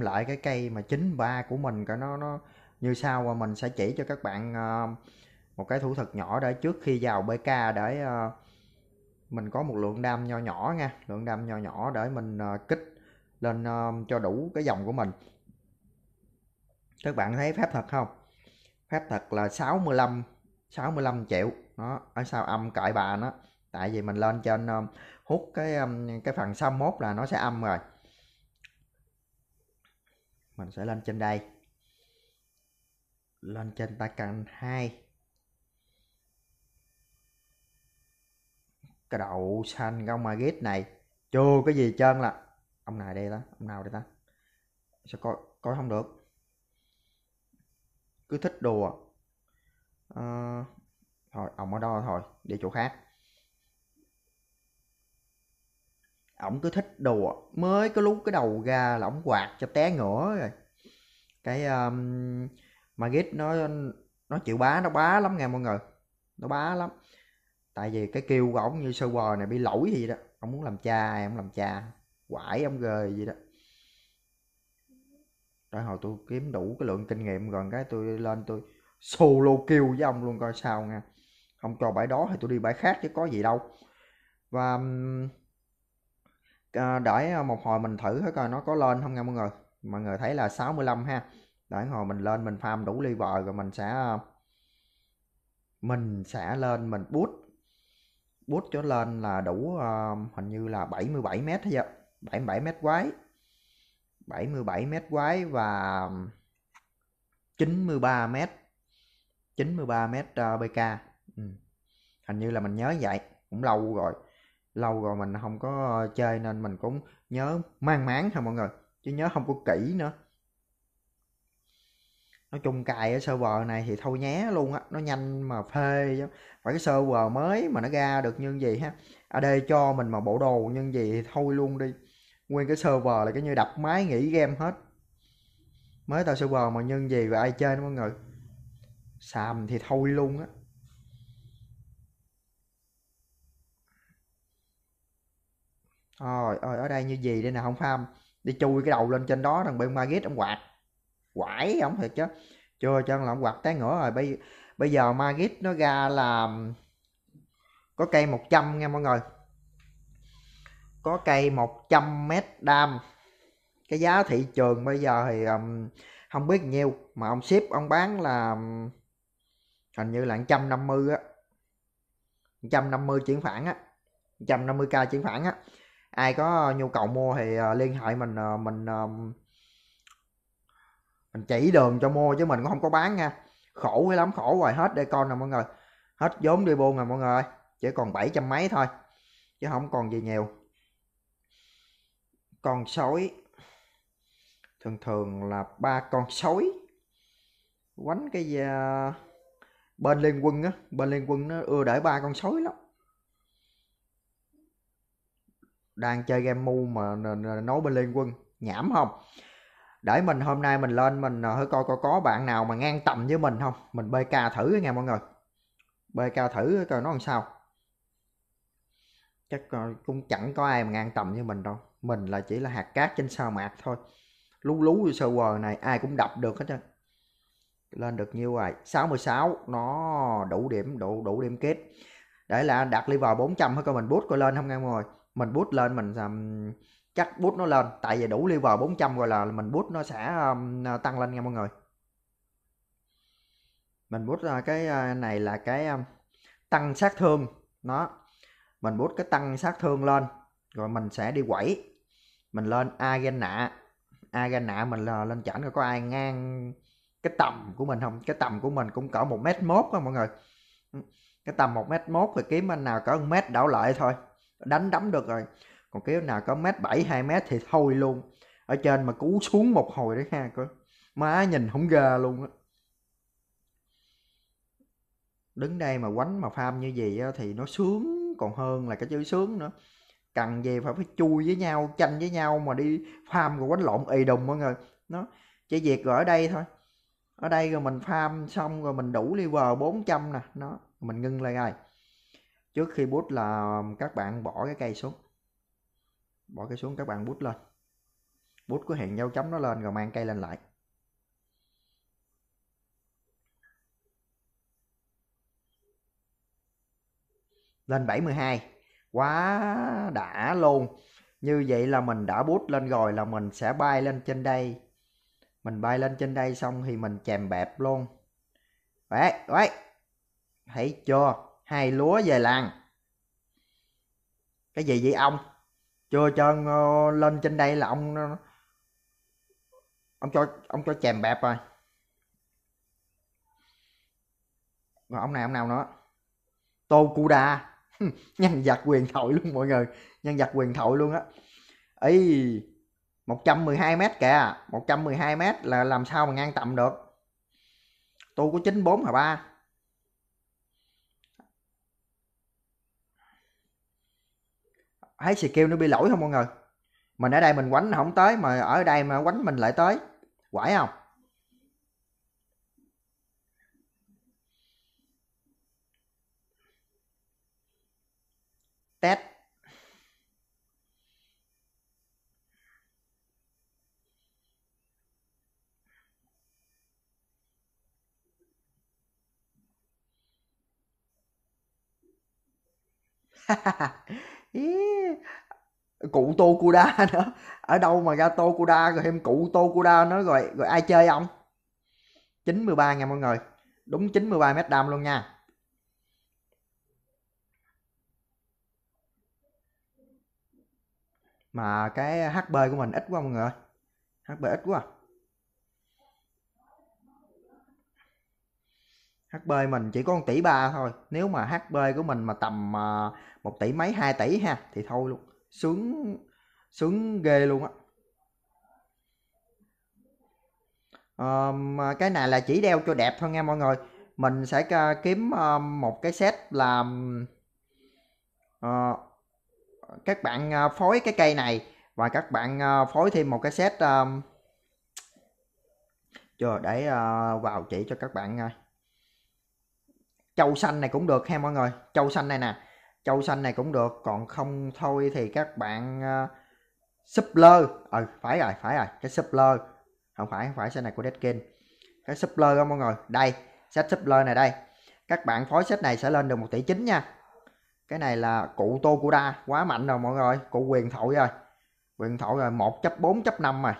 lại cái cây mà chính ba của mình cái nó nó như sau và mình sẽ chỉ cho các bạn ờ, một cái thủ thuật nhỏ để trước khi vào bk để ờ, mình có một lượng đam nho nhỏ nha lượng đam nho nhỏ để mình ờ, kích lên cho đủ cái dòng của mình các bạn thấy phép thật không phép thật là 65 65 triệu nó ở sao âm cãi bà nó tại vì mình lên trên hút cái cái phần 61 là nó sẽ âm rồi mình sẽ lên trên đây lên trên ta cần hai cái đậu xanh gông mà ghét này chưa cái gì trơn là ông này đây ta, ông nào đây ta sao coi coi không được cứ thích đùa à, thôi ông ở đó thôi đi chỗ khác ổng cứ thích đùa mới có lúc cái đầu ra là ổng quạt cho té ngửa rồi cái um, Magit nó nó chịu bá nó bá lắm nghe mọi người nó bá lắm tại vì cái kêu của ổng như sơ này bị lỗi gì đó ổng muốn làm cha em làm cha quải ông gời gì đó tới hồi tôi kiếm đủ cái lượng kinh nghiệm gần cái tôi lên tôi solo kêu với ông luôn coi sao nha không cho bãi đó thì tôi đi bãi khác chứ có gì đâu và um, à, một hồi mình thử coi nó có lên không nha mọi người mọi người thấy là 65 ha đãi hồi mình lên mình farm đủ ly bờ rồi mình sẽ ờ, mình sẽ lên mình bút bút cho lên là đủ hình như là 77 mét hay vậy 77 mét quái 77 mét quái và 93 mét 93 mét BK ừ. hình như là mình nhớ vậy cũng lâu rồi lâu rồi mình không có ờ, chơi nên mình cũng nhớ mang máng thôi mọi người chứ nhớ không có kỹ nữa nói chung cài ở server này thì thâu nhé luôn á nó nhanh mà phê chứ phải cái server mới mà nó ra được như gì ha ở à, đây cho mình mà bộ đồ như gì thì thôi luôn đi nguyên cái server là cái như đập máy nghỉ game hết mới tạo server mà nhân gì và ai chơi nữa mọi người xàm thì thôi luôn á Rồi, ơi ở đây như gì đây nè không phải Đi chui cái đầu lên trên đó thằng bên Margit ông quạt. Quải ông thiệt chứ. Chưa chân là ông quạt té ngửa rồi. Bây bây giờ Margit nó ra là có cây 100 nha mọi người. Có cây 100 m đam. Cái giá thị trường bây giờ thì um, không biết nhiêu mà ông ship ông bán là hình như là 150 á. 150 chuyển khoản á. 150k chuyển khoản á ai có nhu cầu mua thì ờ, liên hệ mình ờ, mình ờ, mình chỉ đường cho mua chứ mình cũng không có bán nha khổ hay lắm khổ rồi hết đây con nè mọi người hết vốn đi buôn rồi mọi người chỉ còn bảy trăm mấy thôi chứ không còn gì nhiều con sói thường thường là ba con sói quánh cái uh, bên liên quân á bên liên quân nó ưa để ba con sói lắm đang chơi game mu mà nấu bên liên quân nhảm không để mình hôm nay mình lên mình thử ờ, coi coi có bạn nào mà ngang tầm với mình không mình bk thử nghe mọi người bk thử coi nó làm sao chắc ờ, cũng chẳng có ai mà ngang tầm với mình đâu mình là chỉ là hạt cát trên sao mạc thôi lú lú sơ quờ này ai cũng đập được hết trơn lên được nhiêu rồi 66 nó đủ điểm đủ đủ điểm kết để là đạt liver 400 thôi coi mình bút coi lên không nghe mọi người mình boost lên mình um, chắc boost nó lên tại vì đủ level 400 rồi là mình boost nó sẽ um, tăng lên nha mọi người mình boost uh, cái uh, này là cái um, tăng sát thương nó mình boost cái tăng sát thương lên rồi mình sẽ đi quẩy mình lên agen nạ agen nạ mình là lên chảnh có ai ngang cái tầm của mình không cái tầm của mình cũng cỡ một mét mốt á mọi người cái tầm một mét mốt thì kiếm anh nào cỡ một mét đảo lại thôi đánh đấm được rồi còn kéo nào có mét bảy hai mét thì thôi luôn ở trên mà cú xuống một hồi đấy ha coi má nhìn không ghê luôn á đứng đây mà quánh mà farm như vậy á, thì nó sướng còn hơn là cái chữ sướng nữa cần về phải phải chui với nhau tranh với nhau mà đi farm rồi quánh lộn y đùng mọi người nó chỉ việc rồi ở đây thôi ở đây rồi mình farm xong rồi mình đủ liver 400 nè nó mình ngưng lại rồi trước khi bút là các bạn bỏ cái cây xuống bỏ cây xuống các bạn bút lên bút cứ hiện dấu chấm nó lên rồi mang cây lên lại lên 72 quá đã luôn như vậy là mình đã bút lên rồi là mình sẽ bay lên trên đây mình bay lên trên đây xong thì mình chèm bẹp luôn đấy đấy thấy chưa hai lúa về làng cái gì vậy ông chưa cho ờ, lên trên đây là ông ờ, ông cho ông cho chèm bẹp rồi rồi ông này ông nào nữa tô cu đa nhân vật quyền thoại luôn mọi người nhân vật quyền thoại luôn á ấy 112 mét kìa 112 mét là làm sao mà ngang tầm được tôi có 94 hả ba thấy xì kêu nó bị lỗi không mọi người mình ở đây mình quánh không tới mà ở đây mà quánh mình lại tới quải không test cụ Tokuda nữa ở đâu mà ra Tokuda rồi thêm cụ Tokuda nó rồi rồi ai chơi ông 93 nha mọi người đúng 93 mét đam luôn nha mà cái HP của mình ít quá mọi người HP ít quá HP mình chỉ có 1 tỷ ba thôi nếu mà HP của mình mà tầm uh, một tỷ mấy 2 tỷ ha thì thôi luôn sướng sướng ghê luôn á um, cái này là chỉ đeo cho đẹp thôi nha mọi người mình sẽ kiếm um, một cái set làm uh, các bạn uh, phối cái cây này và các bạn uh, phối thêm một cái set um, chờ để uh, vào chỉ cho các bạn uh, châu xanh này cũng được ha mọi người châu xanh này nè châu xanh này cũng được còn không thôi thì các bạn uh, suppler ờ ừ, phải rồi phải rồi cái suppler không phải không phải xe này của Deadkin cái suppler đó mọi người đây set suppler này đây các bạn phối set này sẽ lên được một tỷ chín nha cái này là cụ tô của đa quá mạnh rồi mọi người cụ quyền thổi rồi quyền thổi rồi một chấp bốn chấp năm rồi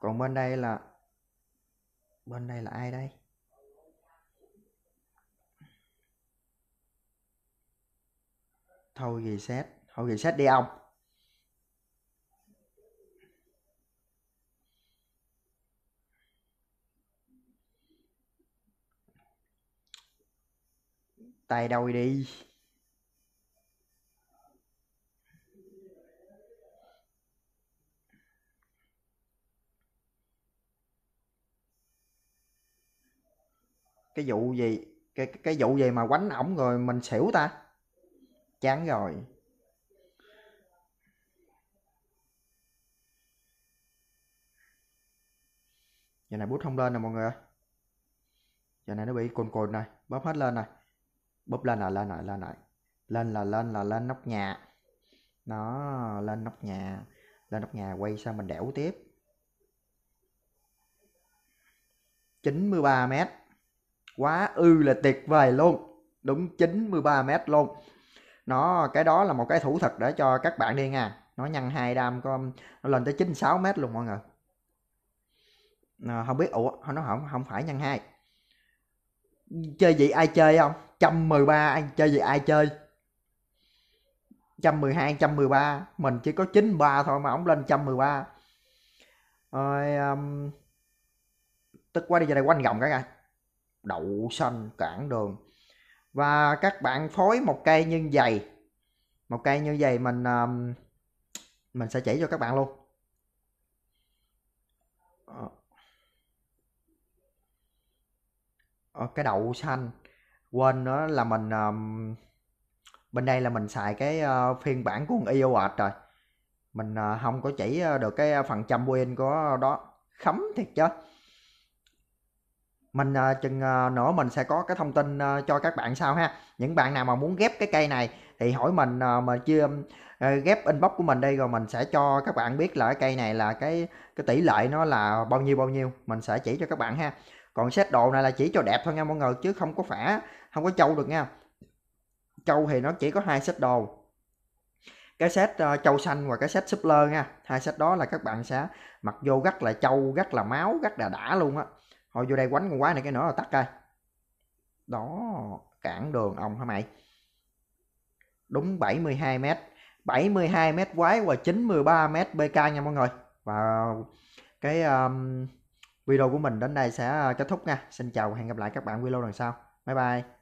còn bên đây là bên đây là ai đây thôi xét thôi xét đi ông tay đâu đi cái vụ gì cái cái vụ gì mà quánh ổng rồi mình xỉu ta chán rồi giờ này bút không lên nè mọi người giờ này nó bị cồn cồn này bóp hết lên này bóp lên này lên này lên này lên là lên là lên nóc nhà nó lên nóc nhà lên nóc nhà quay sang mình đẻo tiếp 93 mét quá ư là tuyệt vời luôn đúng 93 mét luôn nó cái đó là một cái thủ thuật để cho các bạn đi nha nó nhân hai đam có nó lên tới 96 mét luôn mọi người à, không biết ủa nó không không phải nhân hai chơi gì ai chơi không trăm mười ba anh chơi gì ai chơi trăm mười hai trăm mười ba mình chỉ có chín ba thôi mà ổng lên trăm mười ba rồi um, tức quá đi ra đây quanh vòng cái nha đậu xanh cản đường và các bạn phối một cây như vậy một cây như vậy mình um, mình sẽ chỉ cho các bạn luôn ờ, ờ cái đậu xanh quên nữa là mình um, bên đây là mình xài cái uh, phiên bản của con iOS rồi mình uh, không có chỉ được cái phần trăm win của đó khấm thiệt chứ mình ờ, chừng uh, nữa mình sẽ có cái thông tin ờ, cho các bạn sau ha những bạn nào mà muốn ghép cái cây này thì hỏi mình mà chưa uh, ghép inbox của mình đây rồi mình sẽ cho các bạn biết là cái cây này là cái cái tỷ lệ nó là bao nhiêu bao nhiêu mình sẽ chỉ cho các bạn ha còn xét độ này là chỉ cho đẹp thôi nha mọi người chứ không có phả không có trâu được nha trâu thì nó chỉ có hai set đồ cái set uh, châu xanh và cái set súp nha hai set đó là các bạn sẽ mặc vô rất là trâu rất là máu rất là đã luôn á thôi vô đây quánh con quái này cái nữa là tắt coi đó cản đường ông hả mày đúng 72 mét 72 mét quái và 93 mét bk nha mọi người và cái um, video của mình đến đây sẽ ờ, kết thúc nha xin chào và hẹn gặp lại các bạn video lần sau bye bye